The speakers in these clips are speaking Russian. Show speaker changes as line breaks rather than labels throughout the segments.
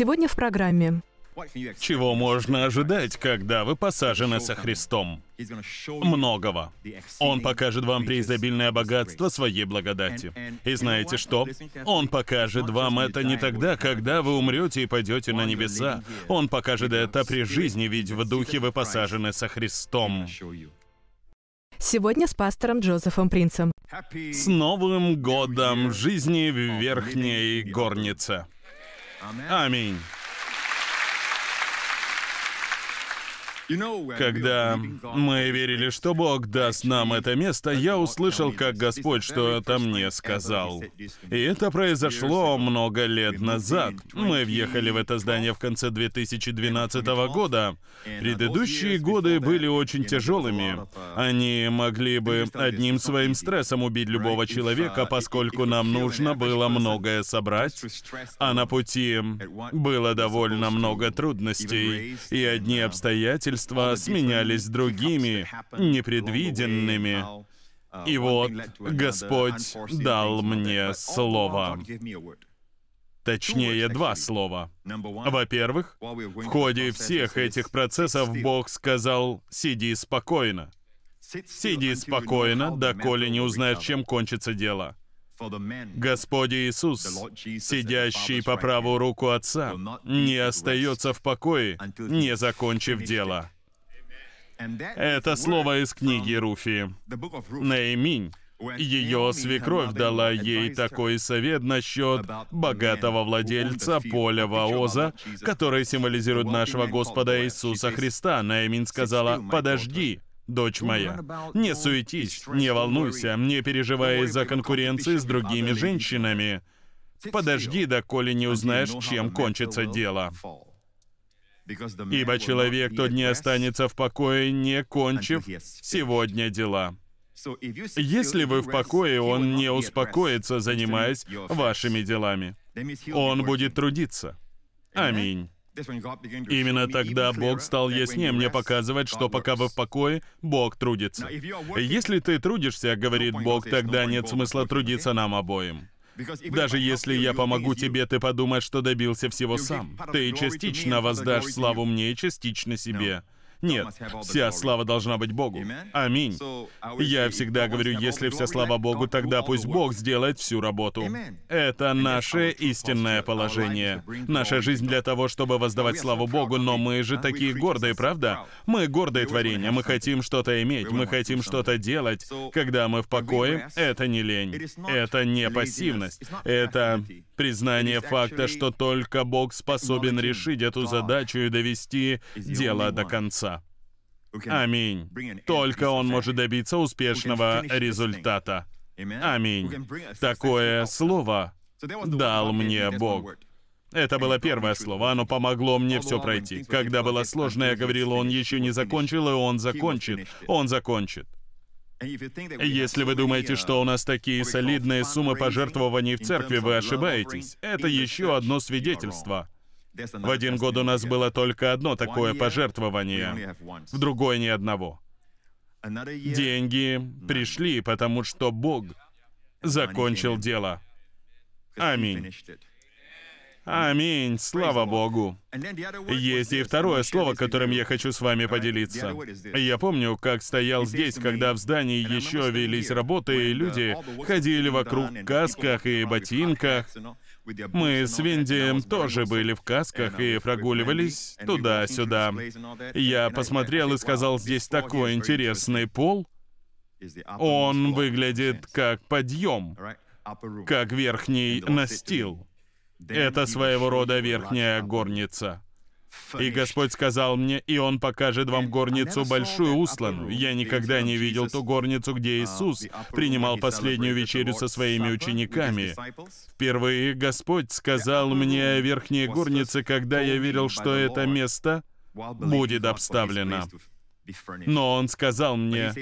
Сегодня в программе. Чего можно ожидать, когда вы посажены со Христом? Многого. Он покажет вам преизобильное богатство своей благодати. И знаете что? Он покажет вам это не тогда, когда вы умрете и пойдете на небеса. Он покажет это при жизни, ведь в духе вы посажены со Христом. Сегодня с пастором Джозефом Принцем. С Новым годом жизни в Верхней Горнице! Amen. I mean, Когда мы верили, что Бог даст нам это место, я услышал, как Господь что-то мне сказал. И это произошло много лет назад. Мы въехали в это здание в конце 2012 года. Предыдущие годы были очень тяжелыми. Они могли бы одним своим стрессом убить любого человека, поскольку нам нужно было многое собрать, а на пути было довольно много трудностей, и одни обстоятельства обстоятельства сменялись другими, непредвиденными. И вот Господь дал мне слово. Точнее, два слова. Во-первых, в ходе всех этих процессов Бог сказал «сиди спокойно». «Сиди спокойно, доколе не узнаешь, чем кончится дело». Господь Иисус, сидящий по правую руку Отца, не остается в покое, не закончив дело. Это слово из книги Руфи. Наиминь, ее свекровь дала ей такой совет насчет богатого владельца поля Ваоза, который символизирует нашего Господа Иисуса Христа. Наимин сказала, «Подожди, дочь моя. Не суетись, не волнуйся, не переживай за конкуренции с другими женщинами. Подожди, доколе не узнаешь, чем кончится дело. Ибо человек тот не останется в покое, не кончив сегодня дела. Если вы в покое, он не успокоится, занимаясь вашими делами. Он будет трудиться. Аминь. Именно тогда Бог стал яснее мне показывать, что пока вы в покое, Бог трудится. Если ты трудишься, говорит Бог, тогда нет смысла трудиться нам обоим. Даже если я помогу тебе, ты подумаешь, что добился всего сам. Ты частично воздашь славу мне, частично себе. Нет, вся слава должна быть Богу. Аминь. Я всегда говорю, если вся слава Богу, тогда пусть Бог сделает всю работу. Это наше истинное положение. Наша жизнь для того, чтобы воздавать славу Богу, но мы же такие гордые, правда? Мы гордые творения, мы хотим что-то иметь, мы хотим что-то делать. Когда мы в покое, это не лень, это не пассивность, это признание факта, что только Бог способен решить эту задачу и довести дело до конца. Аминь. Только он может добиться успешного результата. Аминь. Такое слово дал мне Бог. Это было первое слово, оно помогло мне все пройти. Когда было сложно, я говорил, он еще не закончил, и он закончит. Он закончит. Если вы думаете, что у нас uh, такие солидные суммы пожертвований в церкви, вы ошибаетесь. Это еще одно свидетельство — в один год у нас было только одно такое пожертвование, в другой ни одного. Деньги пришли, потому что Бог закончил дело. Аминь. Аминь, слава Богу. Есть и второе слово, которым я хочу с вами поделиться. Я помню, как стоял здесь, когда в здании еще велись работы, и uh, люди ходили вокруг в касках и ботинках, мы с Венди тоже были в касках и прогуливались туда-сюда. Я посмотрел и сказал, здесь такой интересный пол. Он выглядит как подъем, как верхний настил. Это своего рода верхняя горница. И Господь сказал мне, и Он покажет вам горницу большую услану. Я никогда не видел ту горницу, где Иисус принимал последнюю вечерю со своими учениками. Впервые Господь сказал мне о верхней горнице, когда я верил, что это место будет обставлено. Но он сказал мне,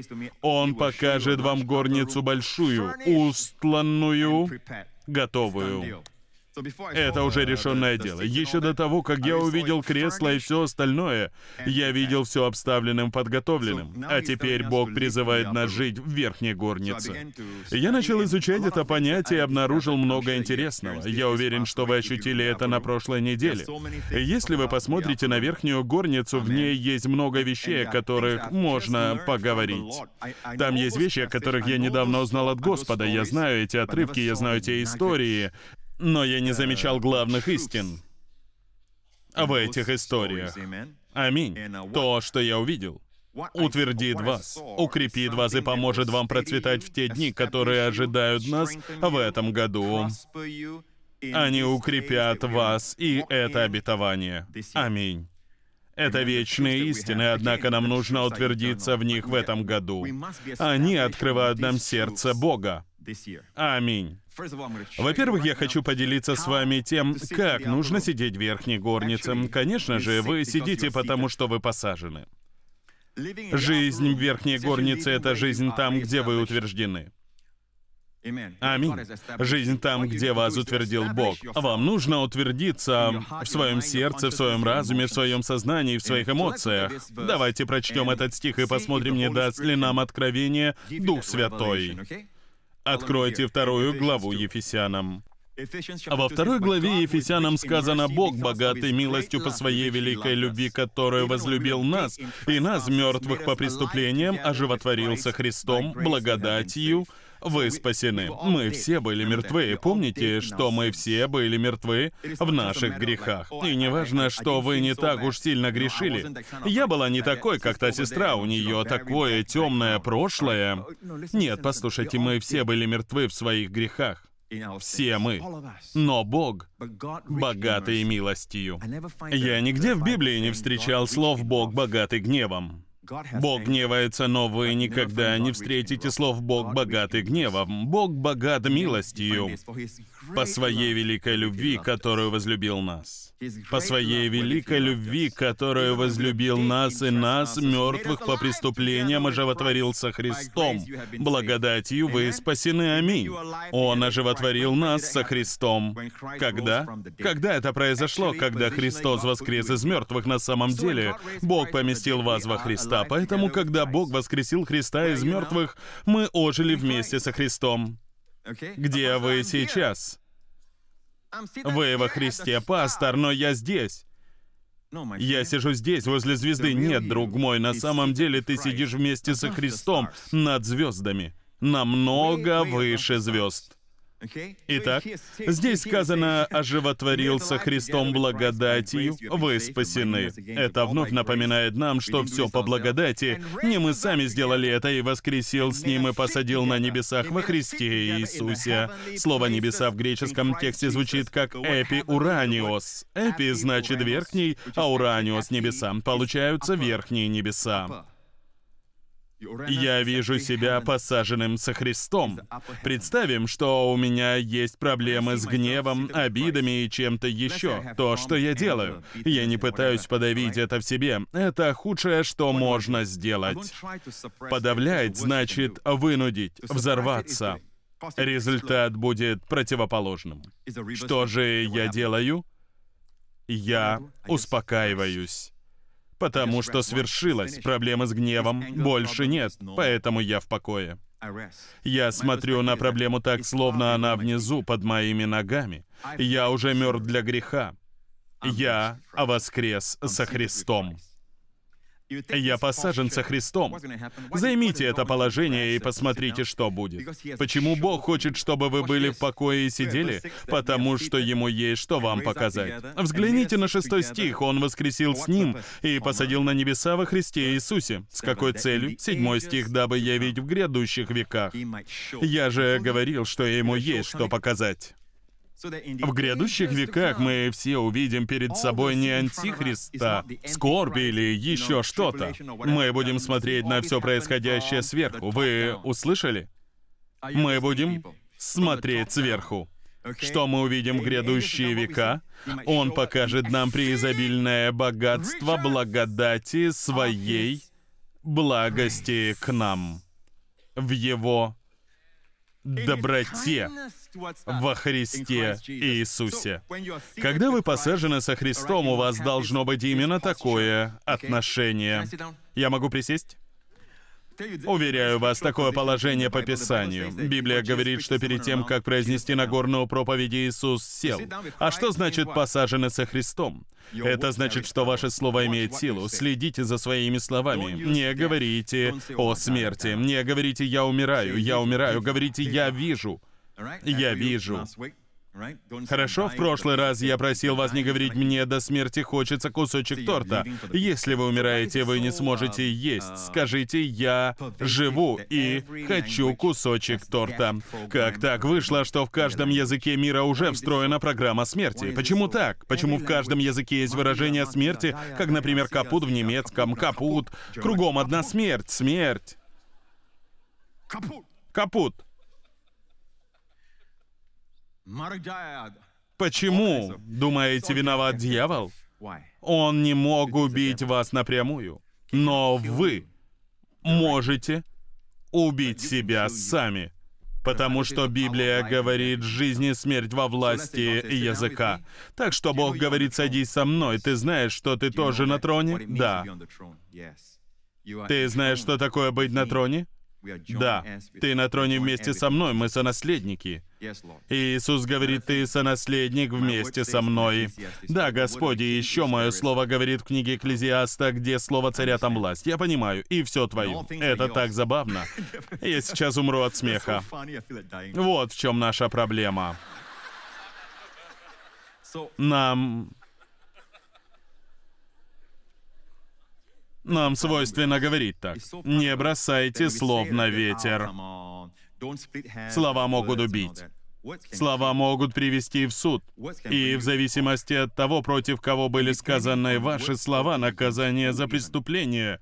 «Он покажет вам горницу большую, устланную, готовую». Это уже э, решенное дело. Еще до того, как я увидел кресло и все остальное, я э, видел все обставленным, подготовленным. А теперь Бог призывает нас жить в верхней горнице. Я начал изучать это понятие и обнаружил много интересного. Я уверен, что вы ощутили это на прошлой неделе. Если вы посмотрите на верхнюю горницу, в ней есть много вещей, о uh, которых можно поговорить. Там есть вещи, о которых я недавно узнал от Господа. Я знаю эти отрывки, я знаю те истории, но я не замечал э, главных истин в этих историях. Аминь. Uh, То, что я увидел, утвердит вас, укрепит вас и поможет вам процветать в те дни, которые ожидают нас в этом году. Они укрепят вас и это обетование. Аминь. Это вечные истины, однако нам нужно утвердиться в них в этом году. Они открывают нам сердце Бога. Аминь. Во-первых, я хочу поделиться с вами тем, как нужно сидеть в верхней горнице. Конечно же, вы сидите потому, что вы посажены. Жизнь в верхней горнице — это жизнь там, где вы утверждены. Аминь. Жизнь там, где вас утвердил Бог. Вам нужно утвердиться в своем сердце, в своем разуме, в своем сознании, в своих эмоциях. Давайте прочтем этот стих и посмотрим, не даст ли нам откровение Дух Святой. Откройте вторую главу Ефесянам. А во второй главе Ефесянам сказано «Бог богатый милостью по своей великой любви, которую возлюбил нас, и нас, мертвых по преступлениям, оживотворился Христом, благодатью, вы спасены. Мы все были мертвы. Помните, что мы все были мертвы в наших грехах. И неважно, что вы не так уж сильно грешили. Я была не такой, как та сестра, у нее такое темное прошлое. Нет, послушайте, мы все были мертвы в своих грехах. Все мы. Но Бог богатый милостью. Я нигде в Библии не встречал слов «Бог богатый гневом». Бог гневается, но вы никогда не встретите слов «Бог богатый гневом». Бог богат милостью по своей великой любви, которую возлюбил нас. По своей великой любви, которую возлюбил нас и нас, мертвых по преступлениям, оживотворился Христом. Благодатью вы спасены. Аминь. Он оживотворил нас со Христом. Когда? Когда это произошло? Когда Христос воскрес из мертвых на самом деле. Бог поместил вас во Христа Христа. Поэтому, когда Бог воскресил Христа из мертвых, мы ожили вместе со Христом. Где вы сейчас? Вы во Христе, пастор, но я здесь. Я сижу здесь, возле звезды. Нет, друг мой, на самом деле ты сидишь вместе со Христом над звездами, намного выше звезд. Итак, здесь сказано «оживотворился Христом благодатью, вы спасены». Это вновь напоминает нам, что все по благодати, не мы сами сделали это и воскресил с Ним и посадил на небесах во Христе Иисусе. Слово «небеса» в греческом тексте звучит как «эпи а ураниос». «Эпи» значит «верхний», а «ураниос» — «небеса». Получаются «верхние небеса» я вижу себя посаженным со Христом. Представим, что у меня есть проблемы с гневом, обидами и чем-то еще. То, что я делаю. Я не пытаюсь подавить это в себе. Это худшее, что можно сделать. Подавлять значит вынудить, взорваться. Результат будет противоположным. Что же я делаю? Я успокаиваюсь. Потому что свершилось, проблемы с гневом больше нет, поэтому я в покое. Я смотрю на проблему так, словно она внизу, под моими ногами. Я уже мертв для греха. Я воскрес со Христом. Я посажен со Христом. Займите это положение и посмотрите, что будет. Почему Бог хочет, чтобы вы были в покое и сидели? Потому что Ему есть что вам показать. Взгляните на шестой стих. Он воскресил с Ним и посадил на небеса во Христе Иисусе. С какой целью? Седьмой стих, дабы явить в грядущих веках. Я же говорил, что Ему есть что показать. В грядущих веках мы все увидим перед собой не Антихриста, скорби или еще что-то. Мы будем смотреть на все происходящее сверху. Вы услышали? Мы будем смотреть сверху. Что мы увидим в грядущие века? Он покажет нам преизобильное богатство благодати своей благости к нам в Его доброте во Христе Иисусе. Когда вы посажены со Христом, у вас должно быть именно такое отношение. Я могу присесть? Уверяю вас, такое положение по Писанию. Библия говорит, что перед тем, как произнести Нагорную проповедь, Иисус сел. А что значит «посажены со Христом»? Это значит, что ваше слово имеет силу. Следите за своими словами. Не говорите oh, о смерти. Не говорите «я умираю», «я умираю». Говорите «я вижу». Я вижу. Хорошо, в прошлый раз я просил вас не говорить мне «до смерти хочется кусочек торта». Если вы умираете, вы не сможете um, есть. Uh, Скажите «я живу» и «хочу кусочек торта». Как так вышло, что в каждом языке мира уже встроена программа смерти? Почему так? Почему в каждом языке есть выражение смерти, как, например, «капут» в немецком, «капут», кругом одна смерть, смерть. Капут. Почему, думаете, виноват дьявол? Он не мог убить вас напрямую, но вы можете убить себя сами. Потому что Библия говорит «жизнь и смерть во власти языка». Так что Бог говорит «садись со мной». Ты знаешь, что ты тоже на троне? Да. Ты знаешь, что такое быть на троне? Да, ты на троне вместе со мной, мы сонаследники. Иисус говорит, ты сонаследник вместе со мной. Да, Господи, еще мое слово говорит в книге Экклезиаста, где слово царя там власть. Я понимаю, и все твое. Это так забавно. Я сейчас умру от смеха. Вот в чем наша проблема. Нам Нам свойственно говорить так. Не бросайте слов на ветер. Слова могут убить. Слова могут привести в суд, и в зависимости от того, против кого были сказаны ваши слова, наказание за преступление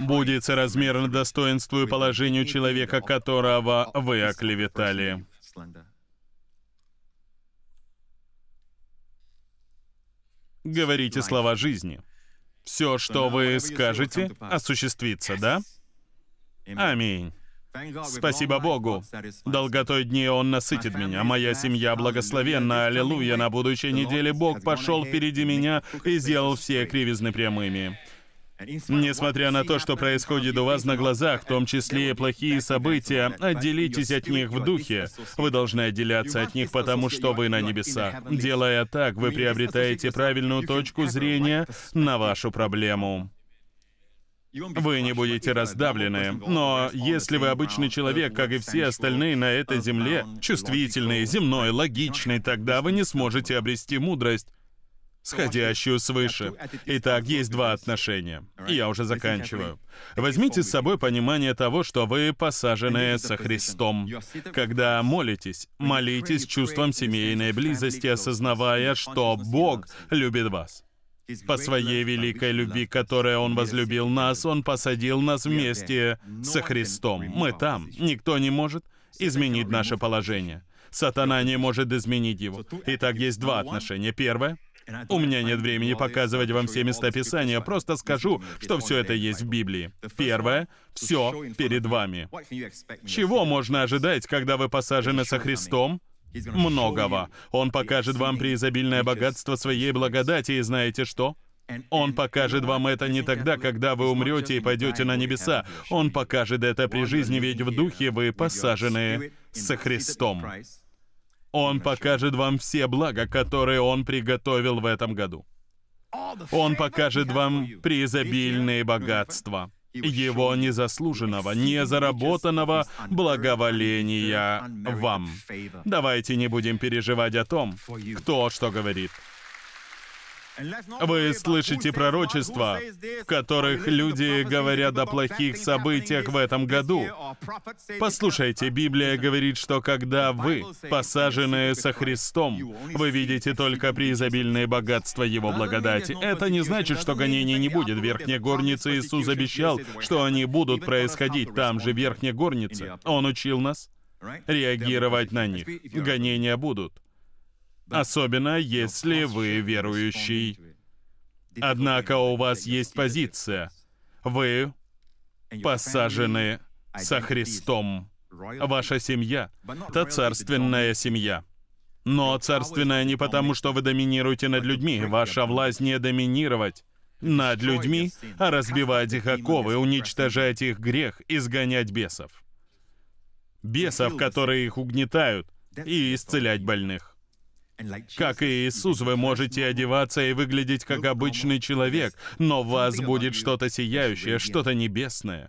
будет соразмерно достоинству и положению человека, которого вы оклеветали. Говорите слова жизни. Все, что вы скажете, осуществится, да? Аминь. Спасибо Богу. Долготой дней Он насытит меня. Моя семья благословенна. Аллилуйя. На будущей неделе Бог пошел впереди меня и сделал все кривизны прямыми. Несмотря на то, что происходит у вас на глазах, в том числе и плохие события, отделитесь от них в духе. Вы должны отделяться от них, потому что вы на небесах. Делая так, вы приобретаете правильную точку зрения на вашу проблему. Вы не будете раздавлены, но если вы обычный человек, как и все остальные на этой земле, чувствительный, земной, логичный, тогда вы не сможете обрести мудрость сходящую свыше. Итак, есть два отношения. я уже заканчиваю. Возьмите с собой понимание того, что вы посажены со Христом. Когда молитесь, молитесь чувством семейной близости, осознавая, что Бог любит вас. По своей великой любви, которой Он возлюбил нас, Он посадил нас вместе со Христом. Мы там. Никто не может изменить наше положение. Сатана не может изменить его. Итак, есть два отношения. Первое — у меня нет времени показывать вам все места Писания, просто скажу, что все это есть в Библии. Первое — все перед вами. Чего можно ожидать, когда вы посажены со Христом? Многого. Он покажет вам преизобильное богатство своей благодати, и знаете что? Он покажет вам это не тогда, когда вы умрете и пойдете на небеса. Он покажет это при жизни, ведь в духе вы посажены со Христом. Он покажет вам все блага, которые Он приготовил в этом году. Он покажет вам преизобильные богатства, Его незаслуженного, незаработанного благоволения вам. Давайте не будем переживать о том, кто что говорит. Вы слышите пророчества, в которых люди говорят о плохих событиях в этом году. Послушайте, Библия говорит, что когда вы, посажены со Христом, вы видите только преизобильное богатство Его благодати. Это не значит, что гонений не будет. В Верхней Иисус обещал, что они будут происходить там же, в Верхней Горнице. Он учил нас реагировать на них. Гонения будут особенно если вы верующий. Однако у вас есть позиция. Вы посажены со Христом. Ваша семья — это царственная семья. Но царственная не потому, что вы доминируете над людьми. Ваша власть не доминировать над людьми, а разбивать их оковы, уничтожать их грех, изгонять бесов. Бесов, которые их угнетают, и исцелять больных. Как и Иисус, вы можете одеваться и выглядеть как обычный человек, но в вас будет что-то сияющее, что-то небесное.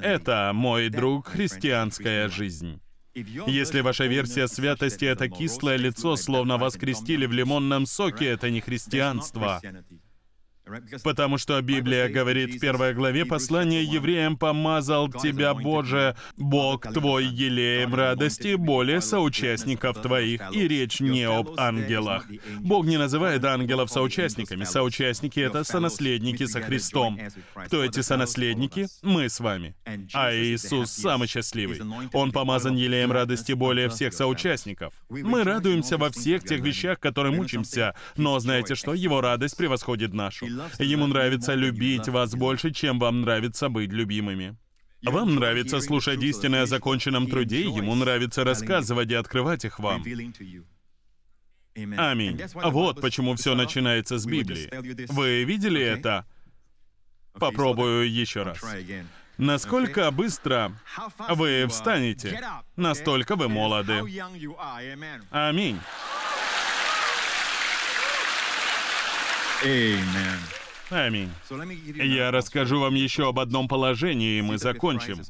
Это, мой друг, христианская жизнь. Если ваша версия святости — это кислое лицо, словно вас крестили в лимонном соке, это не христианство. Потому что Библия говорит в первой главе послания евреям «Помазал тебя, Боже, Бог твой елеем радости, более соучастников твоих». И речь не об ангелах. Бог не называет ангелов соучастниками. Соучастники — это сонаследники со Христом. Кто эти сонаследники? Мы с вами. А Иисус самый счастливый. Он помазан елеем радости более всех соучастников. Мы радуемся во всех тех вещах, которым учимся, но знаете что? Его радость превосходит нашу. Ему нравится любить вас больше, чем вам нравится быть любимыми. Вам нравится слушать истины о законченном труде, ему нравится рассказывать и открывать их вам. Аминь. Вот почему все начинается с Библии. Вы видели это? Попробую еще раз. Насколько быстро вы встанете, настолько вы молоды. Аминь. Аминь. Я расскажу вам еще об одном положении, и мы закончим.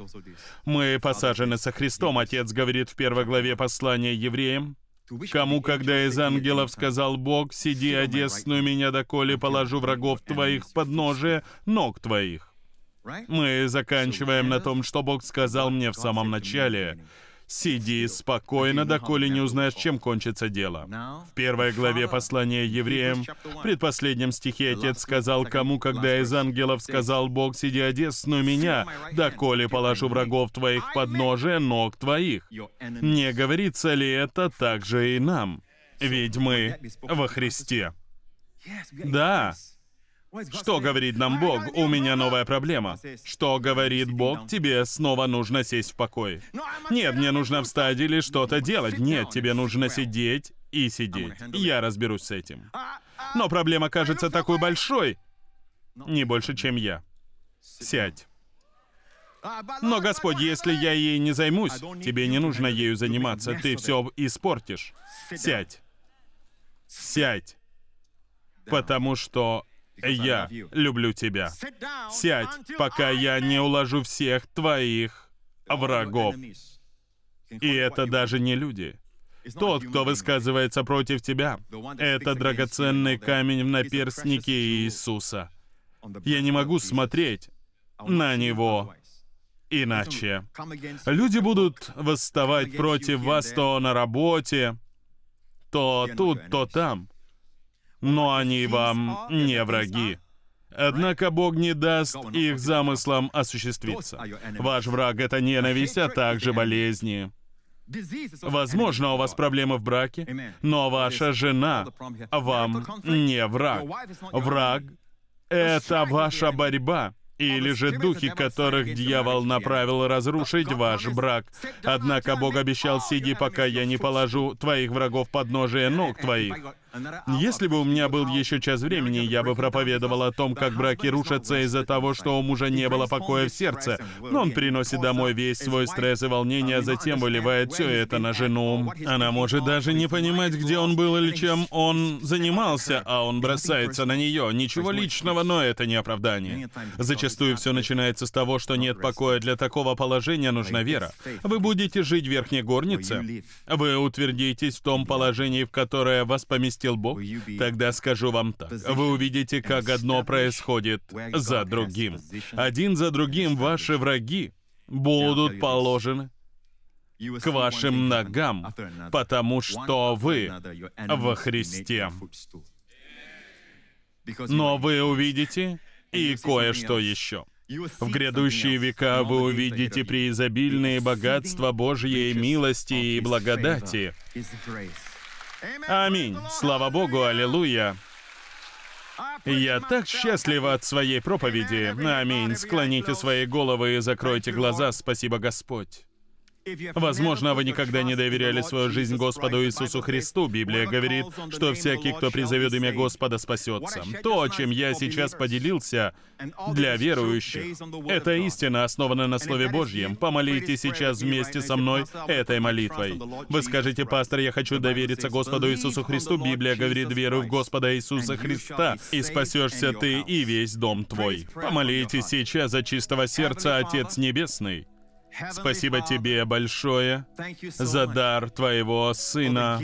Мы посажены со Христом, Отец говорит в первой главе послания евреям, кому, когда из ангелов сказал Бог, «Сиди, одесную меня, доколе положу врагов твоих под ножи ног твоих». Мы заканчиваем на том, что Бог сказал мне в самом начале — Сиди спокойно, доколе не узнаешь, чем кончится дело. В первой главе послания евреям, в предпоследнем стихе отец сказал, кому, когда из ангелов сказал Бог, сиди одесну меня, доколе положу врагов твоих под ножи ног твоих. Не говорится ли это также и нам? Ведь мы во Христе. Да, что говорит нам Бог? У меня новая проблема. Что говорит Бог? Тебе снова нужно сесть в покой. Ну, а Нет, мне нужно встать или что-то делать. Нет, тебе нужно сидеть и сидеть. Я разберусь с этим. А, а, Но проблема кажется ну, такой большой. Ну. Не больше, чем я. Сядь. Но, Господь, если я ей не займусь, тебе не нужно ею заниматься, ты все испортишь. Сядь. Сядь. Потому что я люблю тебя. Сядь, пока я не уложу всех твоих врагов. И это даже не люди. Тот, кто высказывается против тебя, это драгоценный камень в наперстнике Иисуса. Я не могу смотреть на него иначе. Люди будут восставать против вас то на работе, то тут, то там но они вам не враги. Однако Бог не даст их замыслам осуществиться. Ваш враг — это ненависть, а также болезни. Возможно, у вас проблемы в браке, но ваша жена вам не враг. Враг — это ваша борьба или же духи, которых дьявол направил разрушить ваш брак. Однако Бог обещал, сиди, пока я не положу твоих врагов под ножие ног твоих. Если бы у меня был еще час времени, я бы проповедовал о том, как браки рушатся из-за того, что у мужа не было покоя в сердце, но он приносит домой весь свой стресс и волнение, а затем выливает все это на жену. Она может даже не понимать, где он был или чем он занимался, а он бросается на нее. Ничего личного, но это не оправдание. Зачастую все начинается с того, что нет покоя. Для такого положения нужна вера. Вы будете жить в верхней горнице, вы утвердитесь в том положении, в которое вас поместили? отпустил Бог, тогда скажу вам так. Вы увидите, как одно происходит за другим. Один за другим ваши враги будут положены к вашим ногам, потому что вы во Христе. Но вы увидите и кое-что еще. В грядущие века вы увидите преизобильные богатства Божьей милости и благодати. Аминь. Слава Богу, аллилуйя. Я так счастлива от своей проповеди. Аминь. Склоните свои головы и закройте глаза. Спасибо, Господь. Возможно, вы никогда не доверяли свою жизнь Господу Иисусу Христу. Библия говорит, что всякий, кто призовет имя Господа, спасется. То, чем я сейчас поделился для верующих, это истина, основанная на Слове Божьем. Помолите сейчас вместе со мной этой молитвой. Вы скажете, пастор, я хочу довериться Господу Иисусу Христу. Библия говорит, веру в Господа Иисуса Христа, и спасешься ты и весь дом твой. Помолитесь сейчас за чистого сердца, Отец Небесный. Спасибо Тебе большое за дар Твоего Сына,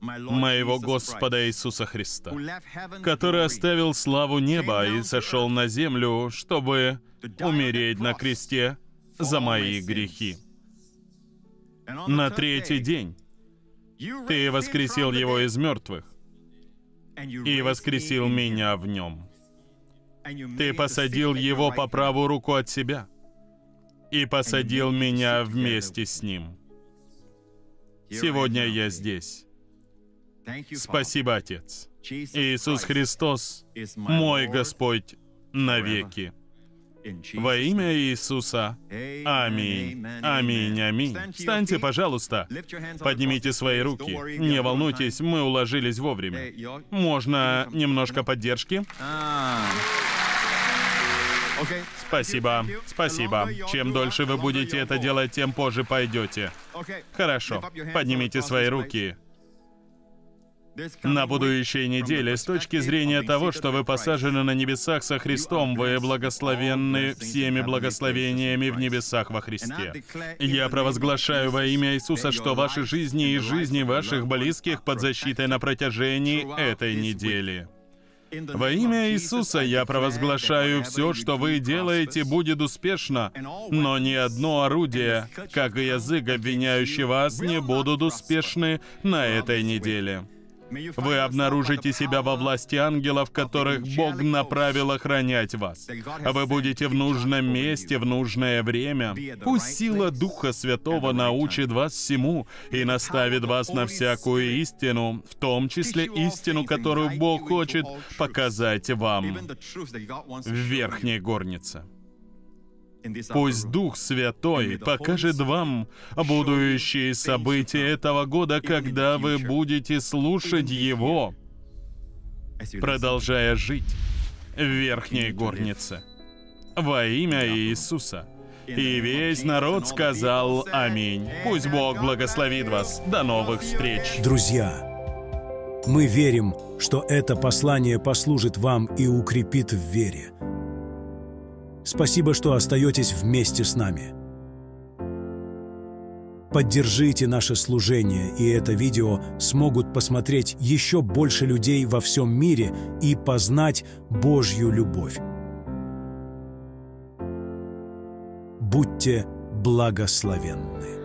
моего Господа Иисуса Христа,
который оставил славу неба и сошел на землю, чтобы умереть на кресте за мои грехи. На третий день Ты воскресил его из мертвых и воскресил меня в нем. Ты посадил его по правую руку от себя и посадил меня вместе с ним. Сегодня я здесь. Спасибо, Отец. Иисус Христос, мой Господь, навеки. Во имя Иисуса. Аминь. Аминь, аминь. Встаньте, пожалуйста. Поднимите свои руки. Не волнуйтесь, мы уложились вовремя. Можно немножко поддержки? А. Спасибо. Спасибо. Чем дольше вы будете это делать, тем позже пойдете. Хорошо. Поднимите свои руки. На будущей неделе, с точки зрения того, что вы посажены на небесах со Христом, вы благословенны всеми благословениями в небесах во Христе. Я провозглашаю во имя Иисуса, что ваши жизни и жизни ваших близких под защитой на протяжении этой недели. Во имя Иисуса я провозглашаю все, что вы делаете, будет успешно, но ни одно орудие, как и язык, обвиняющий вас, не будут успешны на этой неделе. Вы обнаружите себя во власти ангелов, которых Бог направил охранять вас. Вы будете в нужном месте в нужное время. Пусть сила Духа Святого научит вас всему и наставит вас на всякую истину, в том числе истину, которую Бог хочет показать вам в верхней горнице. Пусть Дух Святой покажет вам будущие события этого года, когда вы будете слушать Его, продолжая жить в верхней горнице. Во имя Иисуса. И весь народ сказал «Аминь». Пусть Бог благословит вас. До новых встреч. Друзья, мы верим, что это послание послужит вам и укрепит в вере – Спасибо, что остаетесь вместе с нами. Поддержите наше служение, и это видео смогут посмотреть еще больше людей во всем мире и познать Божью любовь. Будьте благословенны.